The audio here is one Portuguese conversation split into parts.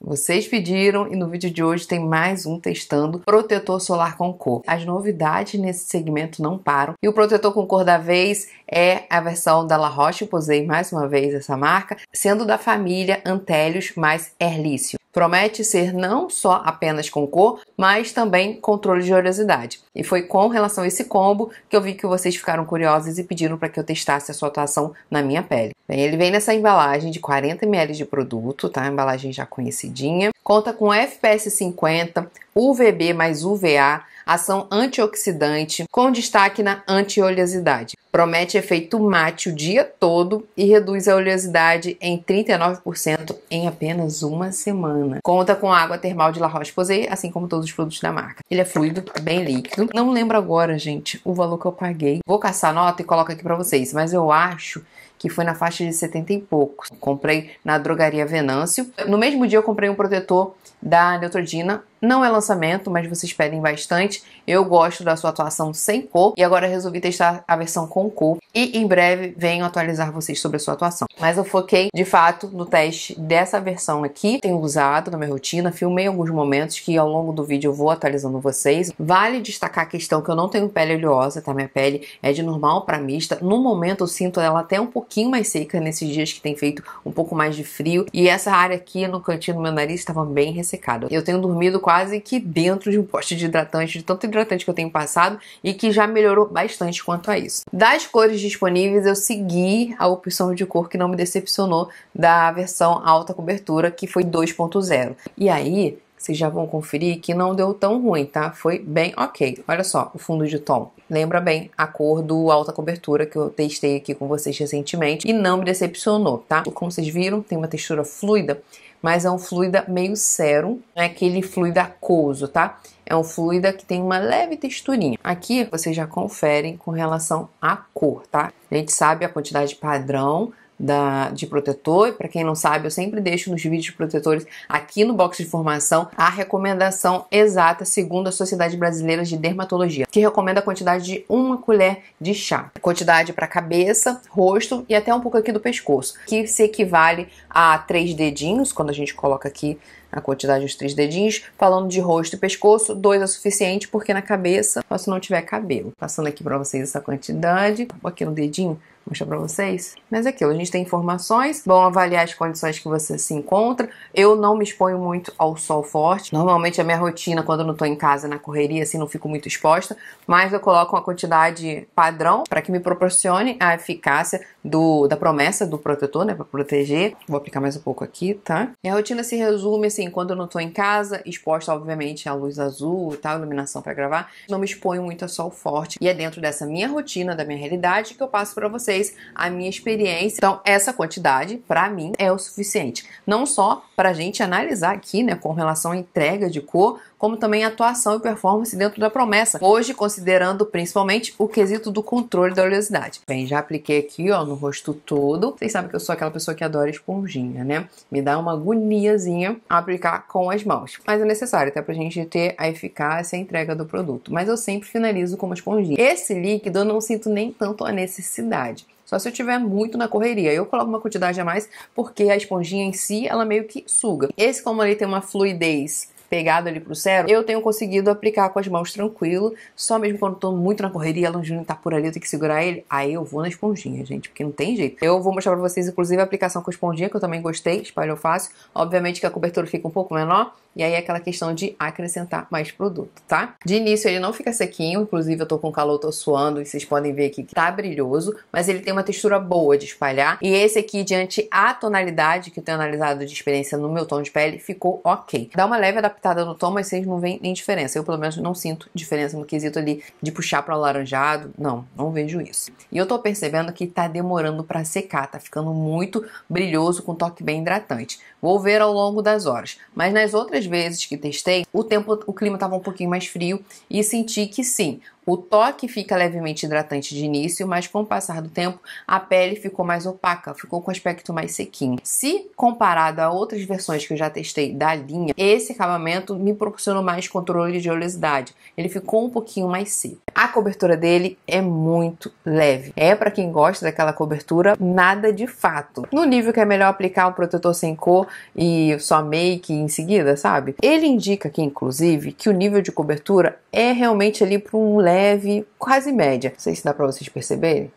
Vocês pediram e no vídeo de hoje tem mais um testando protetor solar com cor. As novidades nesse segmento não param e o protetor com cor da vez é a versão da La Roche-Posay, mais uma vez essa marca, sendo da família Antelius mais Erlício. Promete ser não só apenas com cor, mas também controle de oleosidade. E foi com relação a esse combo que eu vi que vocês ficaram curiosos e pediram para que eu testasse a sua atuação na minha pele. Bem, ele vem nessa embalagem de 40 ml de produto, tá? Embalagem já conhecidinha. Conta com FPS 50, UVB mais UVA, ação antioxidante, com destaque na anti-oleosidade. Promete efeito mate o dia todo e reduz a oleosidade em 39% em apenas uma semana. Conta com água termal de La Roche-Posay, assim como todos os produtos da marca. Ele é fluido, é bem líquido. Não lembro agora, gente, o valor que eu paguei. Vou caçar a nota e coloco aqui para vocês, mas eu acho que foi na faixa de 70 e poucos. Comprei na drogaria Venâncio. No mesmo dia eu comprei um protetor da Neutrodina. Não é lançado lançamento, mas vocês pedem bastante. Eu gosto da sua atuação sem cor e agora resolvi testar a versão com cor e em breve venho atualizar vocês sobre a sua atuação. Mas eu foquei de fato no teste dessa versão aqui, tenho usado na minha rotina, filmei alguns momentos que ao longo do vídeo eu vou atualizando vocês. Vale destacar a questão que eu não tenho pele oleosa, tá? Minha pele é de normal para mista. No momento eu sinto ela até um pouquinho mais seca nesses dias que tem feito um pouco mais de frio e essa área aqui no cantinho do meu nariz estava bem ressecada. Eu tenho dormido quase que aqui dentro de um poste de hidratante, de tanto hidratante que eu tenho passado e que já melhorou bastante quanto a isso. Das cores disponíveis, eu segui a opção de cor que não me decepcionou da versão alta cobertura, que foi 2.0. E aí, vocês já vão conferir que não deu tão ruim, tá? Foi bem ok. Olha só, o fundo de tom. Lembra bem a cor do alta cobertura que eu testei aqui com vocês recentemente e não me decepcionou, tá? Como vocês viram, tem uma textura fluida mas é um fluida meio sérum, não é aquele fluido aquoso, tá? É um fluido que tem uma leve texturinha. Aqui vocês já conferem com relação à cor, tá? A gente sabe a quantidade padrão da, de protetor. Para quem não sabe, eu sempre deixo nos vídeos protetores aqui no box de informação a recomendação exata segundo a Sociedade Brasileira de Dermatologia, que recomenda a quantidade de uma colher de chá. Quantidade para cabeça, rosto e até um pouco aqui do pescoço, que se equivale a três dedinhos, quando a gente coloca aqui a quantidade dos três dedinhos. Falando de rosto e pescoço, dois é suficiente, porque na cabeça, só se não tiver cabelo. Passando aqui para vocês essa quantidade, tá aqui no dedinho, mostrar para vocês. Mas é aquilo, a gente tem informações, bom avaliar as condições que você se encontra. Eu não me exponho muito ao sol forte. Normalmente a minha rotina, quando eu não tô em casa, na correria, assim, não fico muito exposta, mas eu coloco uma quantidade padrão para que me proporcione a eficácia do, da promessa do protetor, né, para proteger. Vou aplicar mais um pouco aqui, tá? Minha rotina se resume assim, quando eu não tô em casa, exposta obviamente à luz azul e tal, iluminação para gravar, não me exponho muito a sol forte. E é dentro dessa minha rotina, da minha realidade que eu passo para vocês vocês a minha experiência. Então, essa quantidade, para mim, é o suficiente. Não só para a gente analisar aqui, né, com relação à entrega de cor, como também atuação e performance dentro da promessa, hoje considerando principalmente o quesito do controle da oleosidade. Bem, já apliquei aqui, ó, no rosto todo. Vocês sabem que eu sou aquela pessoa que adora esponjinha, né? Me dá uma agoniazinha aplicar com as mãos. Mas é necessário, até tá? pra gente ter a eficácia e a entrega do produto. Mas eu sempre finalizo com uma esponjinha. Esse líquido eu não sinto nem tanto a necessidade. Só se eu tiver muito na correria. Eu coloco uma quantidade a mais porque a esponjinha em si, ela meio que suga. Esse, como ele tem uma fluidez pegado ali pro zero, eu tenho conseguido aplicar com as mãos tranquilo, só mesmo quando tô muito na correria, Longino tá por ali, eu tenho que segurar ele, aí eu vou na esponjinha, gente, porque não tem jeito. Eu vou mostrar pra vocês, inclusive, a aplicação com esponjinha, que eu também gostei, espalhou fácil. Obviamente que a cobertura fica um pouco menor, e aí é aquela questão de acrescentar mais produto, tá? De início ele não fica sequinho, inclusive eu tô com calor, tô suando, e vocês podem ver aqui que tá brilhoso, mas ele tem uma textura boa de espalhar. E esse aqui, diante a tonalidade que eu tenho analisado de experiência no meu tom de pele, ficou ok. Dá uma leve adaptada no tom, mas vocês não veem nem diferença. Eu, pelo menos, não sinto diferença no quesito ali de puxar para o alaranjado. Não, não vejo isso. E eu tô percebendo que tá demorando para secar, tá ficando muito brilhoso, com toque bem hidratante. Vou ver ao longo das horas. Mas nas outras vezes que testei, o tempo, o clima estava um pouquinho mais frio e senti que sim, o toque fica levemente hidratante de início, mas com o passar do tempo a pele ficou mais opaca, ficou com aspecto mais sequinho. Se comparado a outras versões que eu já testei da linha, esse acabamento me proporcionou mais controle de oleosidade. Ele ficou um pouquinho mais seco. A cobertura dele é muito leve. É para quem gosta daquela cobertura, nada de fato. No nível que é melhor aplicar o protetor sem cor e só make em seguida, sabe? Ele indica aqui, inclusive, que o nível de cobertura é realmente ali para um leve leve, quase média. Não sei se dá para vocês perceberem.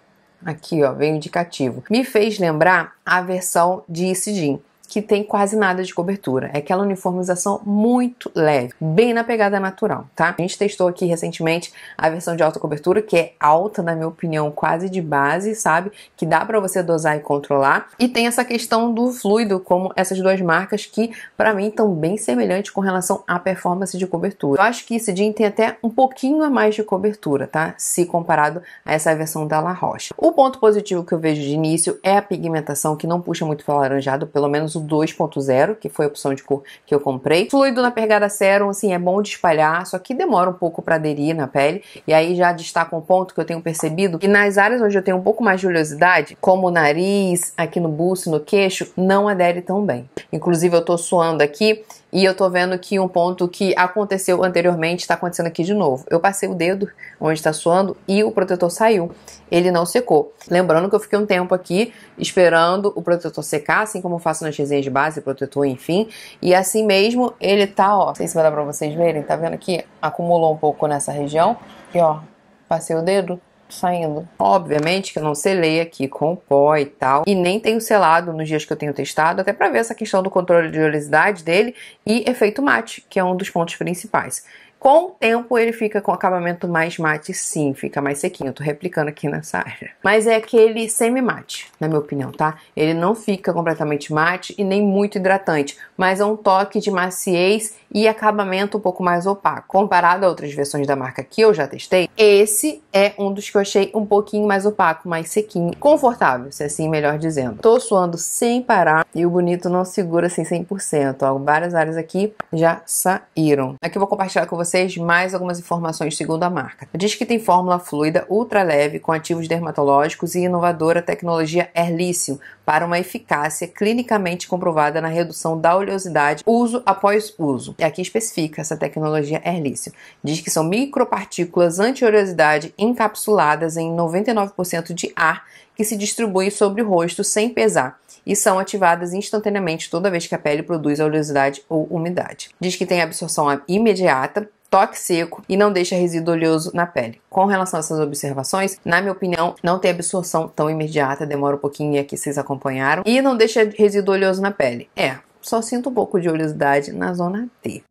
Aqui, ó, vem o indicativo. Me fez lembrar a versão de Isidin que tem quase nada de cobertura. É aquela uniformização muito leve, bem na pegada natural, tá? A gente testou aqui recentemente a versão de alta cobertura, que é alta, na minha opinião, quase de base, sabe? Que dá para você dosar e controlar. E tem essa questão do fluido, como essas duas marcas que, para mim, estão bem semelhantes com relação à performance de cobertura. Eu acho que esse jean tem até um pouquinho a mais de cobertura, tá? Se comparado a essa versão da La Roche. O ponto positivo que eu vejo de início é a pigmentação, que não puxa muito para o alaranjado, pelo menos o 2.0, que foi a opção de cor que eu comprei. Fluido na Pergada Serum, assim, é bom de espalhar, só que demora um pouco para aderir na pele. E aí já destaca um ponto que eu tenho percebido, que nas áreas onde eu tenho um pouco mais de oleosidade, como o nariz, aqui no buço, no queixo, não adere tão bem. Inclusive eu tô suando aqui e eu tô vendo que um ponto que aconteceu anteriormente está acontecendo aqui de novo. Eu passei o dedo onde está suando e o protetor saiu. Ele não secou. Lembrando que eu fiquei um tempo aqui esperando o protetor secar, assim como eu faço nas resenhas de base, protetor, enfim. E assim mesmo ele tá, ó. Não sei se vai dar pra vocês verem, tá vendo aqui? Acumulou um pouco nessa região. E ó, passei o dedo, saindo. Obviamente que eu não selei aqui com pó e tal, e nem tenho selado nos dias que eu tenho testado, até para ver essa questão do controle de oleosidade dele e efeito mate, que é um dos pontos principais. Com o tempo, ele fica com acabamento mais mate, sim, fica mais sequinho. Eu tô replicando aqui nessa área. Mas é aquele semi-mate, na minha opinião, tá? Ele não fica completamente mate e nem muito hidratante, mas é um toque de maciez e acabamento um pouco mais opaco. Comparado a outras versões da marca que eu já testei, esse é um dos que eu achei um pouquinho mais opaco, mais sequinho, confortável, se assim melhor dizendo. Tô suando sem parar e o bonito não segura assim 100%. Ó, várias áreas aqui já saíram. Aqui eu vou compartilhar com vocês vocês mais algumas informações segundo a marca. Diz que tem fórmula fluida ultra leve com ativos dermatológicos e inovadora tecnologia Erlicium para uma eficácia clinicamente comprovada na redução da oleosidade uso após uso. E aqui especifica essa tecnologia Erlicium. Diz que são micropartículas anti-oleosidade encapsuladas em 99% de ar que se distribui sobre o rosto sem pesar e são ativadas instantaneamente toda vez que a pele produz oleosidade ou umidade. Diz que tem absorção imediata, toque seco e não deixa resíduo oleoso na pele. Com relação a essas observações, na minha opinião, não tem absorção tão imediata, demora um pouquinho e aqui vocês acompanharam, e não deixa resíduo oleoso na pele. É, só sinto um pouco de oleosidade na zona T.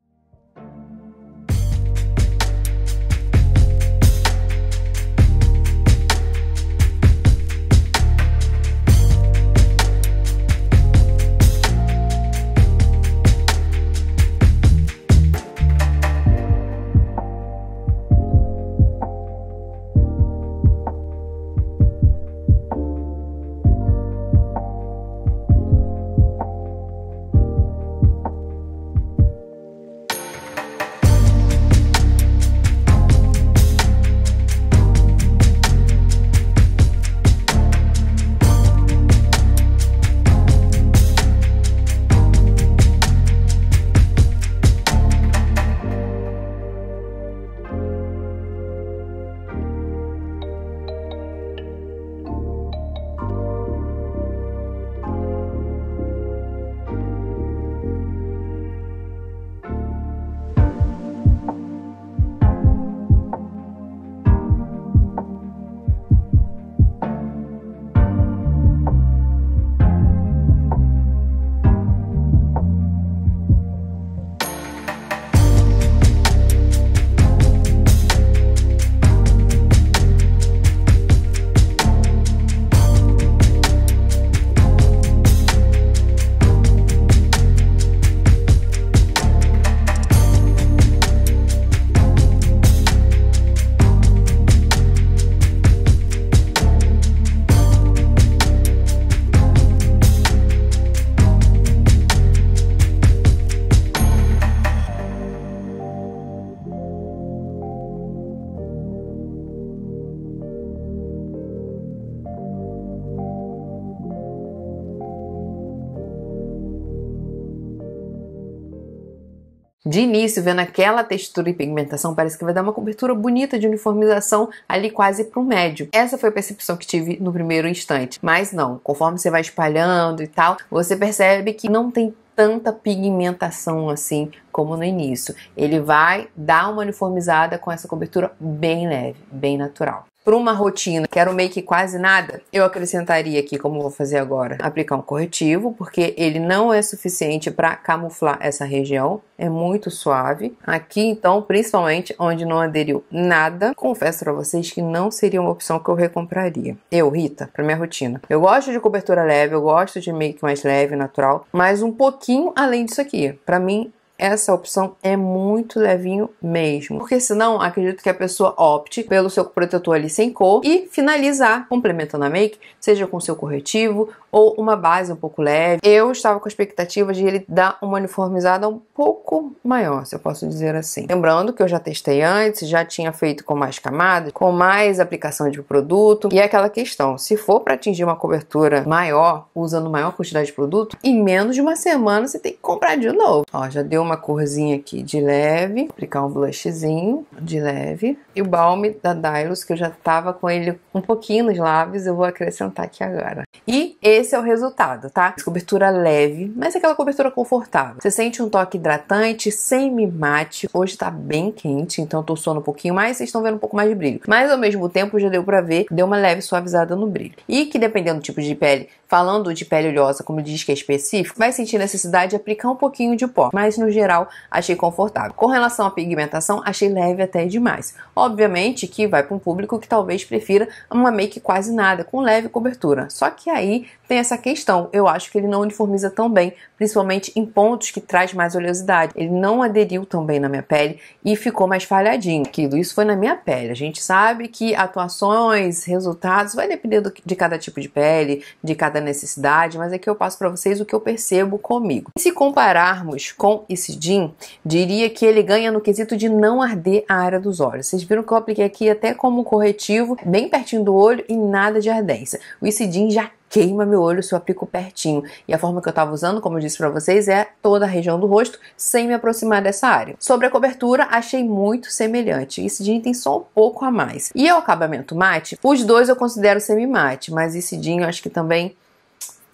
de início, vendo aquela textura e pigmentação, parece que vai dar uma cobertura bonita de uniformização ali quase pro médio. Essa foi a percepção que tive no primeiro instante. Mas não, conforme você vai espalhando e tal, você percebe que não tem tanta pigmentação assim como no início. Ele vai dar uma uniformizada com essa cobertura bem leve, bem natural para uma rotina que era o make quase nada, eu acrescentaria aqui, como vou fazer agora, aplicar um corretivo, porque ele não é suficiente para camuflar essa região, é muito suave. Aqui, então, principalmente onde não aderiu nada, confesso para vocês que não seria uma opção que eu recompraria. Eu, Rita, para minha rotina. Eu gosto de cobertura leve, eu gosto de make mais leve, natural, mas um pouquinho além disso aqui. Para mim, essa opção é muito levinho mesmo. Porque senão, acredito que a pessoa opte pelo seu protetor ali sem cor e finalizar complementando a make, seja com seu corretivo ou uma base um pouco leve. Eu estava com a expectativa de ele dar uma uniformizada um pouco maior, se eu posso dizer assim. Lembrando que eu já testei antes, já tinha feito com mais camadas, com mais aplicação de produto e é aquela questão, se for para atingir uma cobertura maior, usando maior quantidade de produto, em menos de uma semana você tem que comprar de novo. Ó, já deu uma corzinha aqui de leve, aplicar um blushzinho de leve e o balme da Dylos que eu já estava com ele um pouquinho nos lábios, eu vou acrescentar aqui agora. E esse esse é o resultado, tá? Cobertura leve, mas aquela cobertura confortável. Você sente um toque hidratante, sem mate. Hoje tá bem quente, então tô suando um pouquinho mais, vocês estão vendo um pouco mais de brilho. Mas ao mesmo tempo já deu pra ver, deu uma leve suavizada no brilho. E que dependendo do tipo de pele, falando de pele oleosa, como diz que é específico, vai sentir necessidade de aplicar um pouquinho de pó. Mas no geral, achei confortável. Com relação à pigmentação, achei leve até demais. Obviamente que vai para um público que talvez prefira uma make quase nada, com leve cobertura. Só que aí tem essa questão. Eu acho que ele não uniformiza tão bem, principalmente em pontos que traz mais oleosidade. Ele não aderiu tão bem na minha pele e ficou mais falhadinho aquilo. Isso foi na minha pele. A gente sabe que atuações, resultados, vai depender do, de cada tipo de pele, de cada necessidade, mas aqui eu passo para vocês o que eu percebo comigo. E se compararmos com esse jean, diria que ele ganha no quesito de não arder a área dos olhos. Vocês viram que eu apliquei aqui até como corretivo, bem pertinho do olho e nada de ardência. O Isidin já queima meu olho se eu aplico pertinho. E a forma que eu estava usando, como eu disse para vocês, é toda a região do rosto, sem me aproximar dessa área. Sobre a cobertura, achei muito semelhante. Esse jean tem só um pouco a mais. E o acabamento mate, os dois eu considero semi-mate, mas esse jean eu acho que também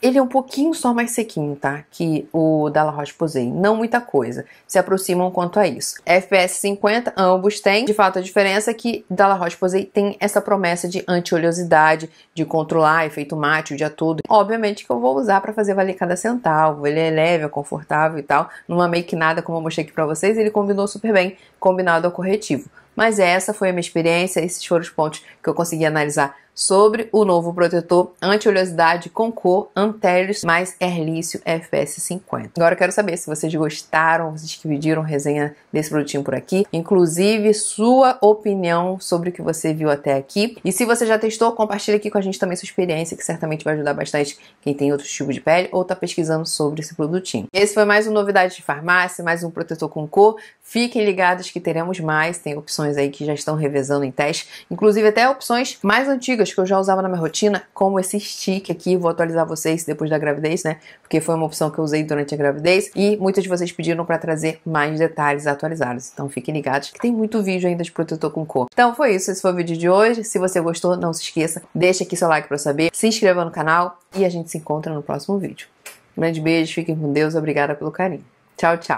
ele é um pouquinho só mais sequinho, tá? Que o Dalla La Roche-Posay, não muita coisa. Se aproximam quanto a isso. FPS 50, ambos têm. De fato, a diferença é que Dalla La Roche-Posay tem essa promessa de anti-oleosidade, de controlar efeito mate o dia todo. Obviamente que eu vou usar para fazer valer cada centavo. Ele é leve, é confortável e tal. Numa make nada, como eu mostrei aqui para vocês, ele combinou super bem, combinado ao corretivo. Mas essa foi a minha experiência, esses foram os pontos que eu consegui analisar sobre o novo protetor anti-oleosidade com cor Antelis mais Erlício FS 50. Agora eu quero saber se vocês gostaram, vocês que pediram resenha desse produtinho por aqui, inclusive sua opinião sobre o que você viu até aqui. E se você já testou, compartilha aqui com a gente também sua experiência, que certamente vai ajudar bastante quem tem outro tipo de pele ou tá pesquisando sobre esse produtinho. Esse foi mais uma novidade de farmácia, mais um protetor com cor. Fiquem ligados que teremos mais, tem opções aí que já estão revezando em teste, inclusive até opções mais antigas dicas que eu já usava na minha rotina, como esse stick aqui, vou atualizar vocês depois da gravidez, né? Porque foi uma opção que eu usei durante a gravidez e muitas de vocês pediram para trazer mais detalhes atualizados. Então fiquem ligados que tem muito vídeo ainda de protetor com cor. Então foi isso, esse foi o vídeo de hoje. Se você gostou, não se esqueça, deixa aqui seu like para saber, se inscreva no canal e a gente se encontra no próximo vídeo. Um grande beijo, fiquem com Deus, obrigada pelo carinho. Tchau, tchau.